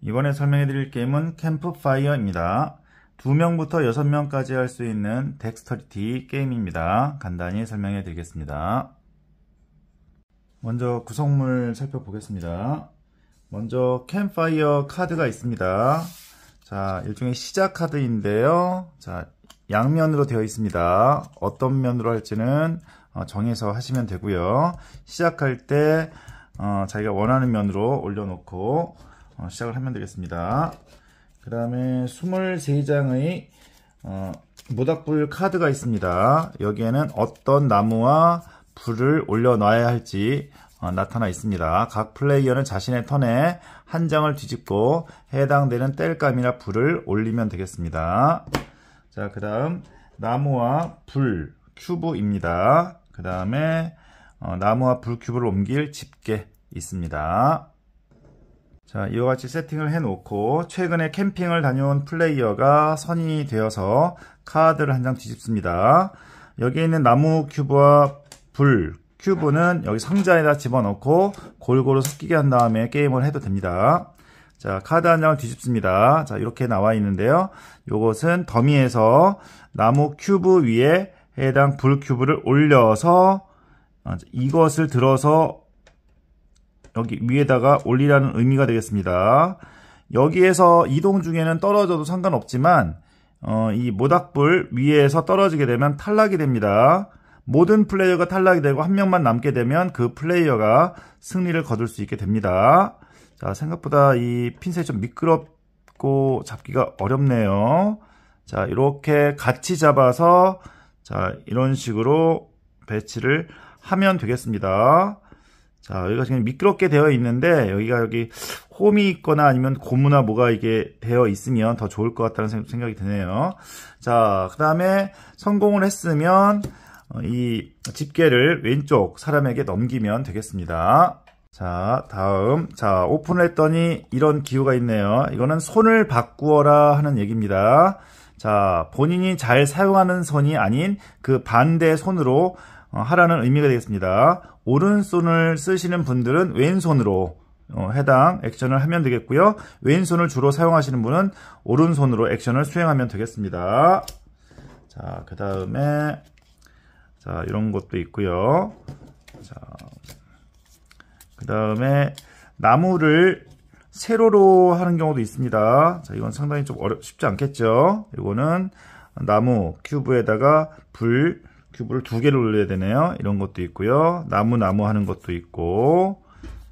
이번에 설명해 드릴 게임은 캠프파이어입니다. 2명부터 6명까지 할 수 있는 덱스터리티 게임입니다. 간단히 설명해 드리겠습니다. 먼저 구성물 살펴보겠습니다. 먼저 캠파이어 카드가 있습니다. 자, 일종의 시작 카드인데요. 자, 양면으로 되어 있습니다. 어떤 면으로 할지는 어, 정해서 하시면 되고요. 시작할 때 어, 자기가 원하는 면으로 올려놓고 어, 시작을 하면 되겠습니다. 그 다음에 23장의 어, 모닥불 카드가 있습니다. 여기에는 어떤 나무와 불을 올려놔야 할지 어, 나타나 있습니다. 각 플레이어는 자신의 턴에 한 장을 뒤집고 해당되는 땔감이나 불을 올리면 되겠습니다. 자, 그 다음 나무와 불, 큐브입니다. 그 다음에 어, 나무와 불 큐브를 옮길 집게 있습니다. 자, 이와 같이 세팅을 해놓고 최근에 캠핑을 다녀온 플레이어가 선이 되어서 카드를 한 장 뒤집습니다. 여기에 있는 나무 큐브와 불, 큐브는 여기 상자에다 집어넣고 골고루 섞이게 한 다음에 게임을 해도 됩니다. 자, 카드 한 장을 뒤집습니다. 자, 이렇게 나와 있는데요. 이것은 더미에서 나무 큐브 위에 해당 불 큐브를 올려서 어, 이것을 들어서 여기 위에다가 올리라는 의미가 되겠습니다. 여기에서 이동 중에는 떨어져도 상관없지만 어, 이 모닥불 위에서 떨어지게 되면 탈락이 됩니다. 모든 플레이어가 탈락이 되고 한 명만 남게 되면 그 플레이어가 승리를 거둘 수 있게 됩니다. 자, 생각보다 이 핀셋이 좀 미끄럽고 잡기가 어렵네요. 자, 이렇게 같이 잡아서 자, 이런 식으로 배치를 하면 되겠습니다. 자, 여기가 지금 미끄럽게 되어 있는데 여기가 여기 홈이 있거나 아니면 고무나 뭐가 이게 되어 있으면 더 좋을 것 같다는 생각이 드네요. 자, 그 다음에 성공을 했으면 어, 이 집게를 왼쪽 사람에게 넘기면 되겠습니다. 자 다음 자 오픈을 했더니 이런 기호가 있네요. 이거는 손을 바꾸어라 하는 얘기입니다. 자 본인이 잘 사용하는 손이 아닌 그 반대 손으로 어, 하라는 의미가 되겠습니다. 오른손을 쓰시는 분들은 왼손으로 어, 해당 액션을 하면 되겠고요. 왼손을 주로 사용하시는 분은 오른손으로 액션을 수행하면 되겠습니다. 자, 그 다음에 자, 이런 것도 있고요. 자, 그 다음에 나무를 세로로 하는 경우도 있습니다. 자, 이건 상당히 좀 어렵, 쉽지 않겠죠? 이거는 나무 큐브에다가 불 큐브를 두 개를 올려야 되네요. 이런 것도 있고요. 나무 나무 하는 것도 있고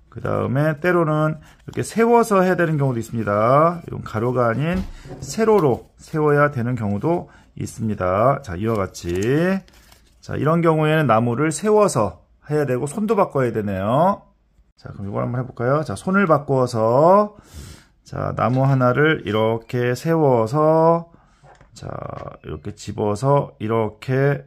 그 다음에 때로는 이렇게 세워서 해야 되는 경우도 있습니다. 이건 가로가 아닌 세로로 세워야 되는 경우도 있습니다. 자 이와 같이 자, 이런 경우에는 나무를 세워서 해야 되고 손도 바꿔야 되네요. 자, 그럼 이걸 한번 해볼까요? 자, 손을 바꿔서 자, 나무 하나를 이렇게 세워서 자, 이렇게 집어서 이렇게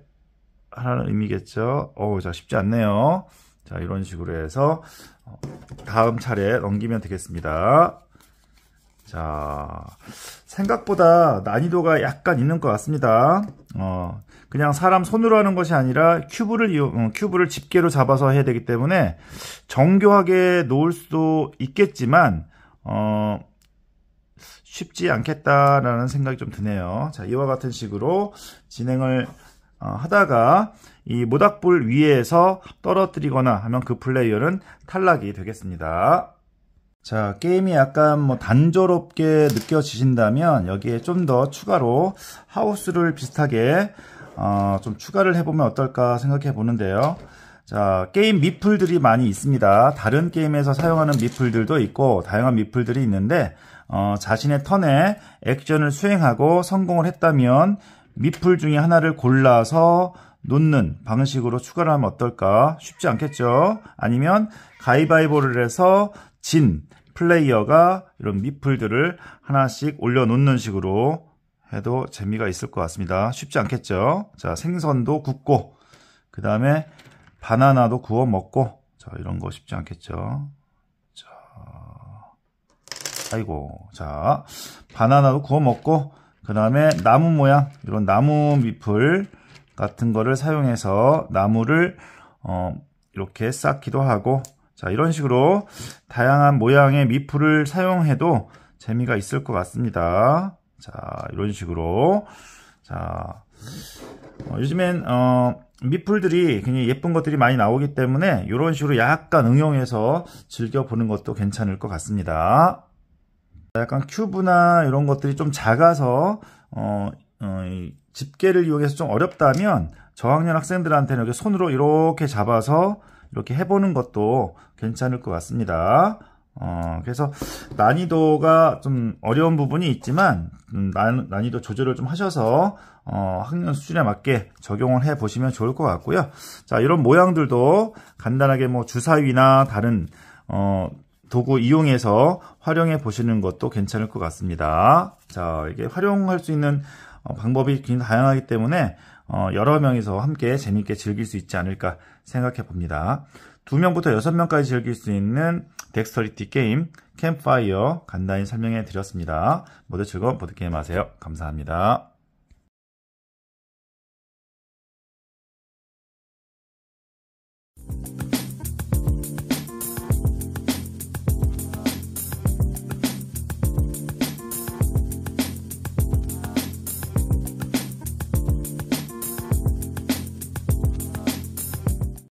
하라는 의미겠죠. 어우, 자, 쉽지 않네요. 자, 이런 식으로 해서 어, 다음 차례 넘기면 되겠습니다. 자, 생각보다 난이도가 약간 있는 것 같습니다. 어, 그냥 사람 손으로 하는 것이 아니라 큐브를 이용, 어, 큐브를 집게로 잡아서 해야 되기 때문에 정교하게 놓을 수도 있겠지만 어, 쉽지 않겠다라는 생각이 좀 드네요. 자, 이와 같은 식으로 진행을 어, 하다가 이 모닥불 위에서 떨어뜨리거나 하면 그 플레이어는 탈락이 되겠습니다. 자, 게임이 약간 뭐 단조롭게 느껴지신다면 여기에 좀 더 추가로 하우스를 비슷하게 어, 좀 추가를 해보면 어떨까 생각해 보는데요. 자, 게임 미플들이 많이 있습니다. 다른 게임에서 사용하는 미플들도 있고 다양한 미플들이 있는데 어, 자신의 턴에 액션을 수행하고 성공을 했다면 미플 중에 하나를 골라서 놓는 방식으로 추가를 하면 어떨까? 쉽지 않겠죠? 아니면 가위바위보를 해서 진 플레이어가 이런 미플들을 하나씩 올려놓는 식으로 해도 재미가 있을 것 같습니다. 쉽지 않겠죠? 자, 생선도 굽고, 그 다음에 바나나도 구워 먹고, 자, 이런 거 쉽지 않겠죠? 자, 아이고. 자, 바나나도 구워 먹고, 그 다음에 나무 모양, 이런 나무 미플 같은 거를 사용해서 나무를, 어, 이렇게 쌓기도 하고, 자, 이런 식으로 다양한 모양의 미풀을 사용해도 재미가 있을 것 같습니다. 자, 이런 식으로. 자, 어, 요즘엔, 어, 미플들이 굉장히 예쁜 것들이 많이 나오기 때문에 이런 식으로 약간 응용해서 즐겨보는 것도 괜찮을 것 같습니다. 약간 큐브나 이런 것들이 좀 작아서, 어, 어, 집게를 이용해서 좀 어렵다면 저학년 학생들한테는 이렇게 손으로 이렇게 잡아서 이렇게 해보는 것도 괜찮을 것 같습니다. 어, 그래서 난이도가 좀 어려운 부분이 있지만 음, 난, 난이도 조절을 좀 하셔서 어, 학년 수준에 맞게 적용을 해 보시면 좋을 것 같고요. 자, 이런 모양들도 간단하게 뭐 주사위나 다른 어, 도구 이용해서 활용해 보시는 것도 괜찮을 것 같습니다. 자, 이게 활용할 수 있는 어, 방법이 굉장히 다양하기 때문에 어, 여러 명이서 함께 재밌게 즐길 수 있지 않을까 생각해 봅니다. 두명부터 여섯 명까지 즐길 수 있는 덱스터리티 게임 캠파이어 간단히 설명해 드렸습니다. 모두 즐거운 보드게임 하세요. 감사합니다.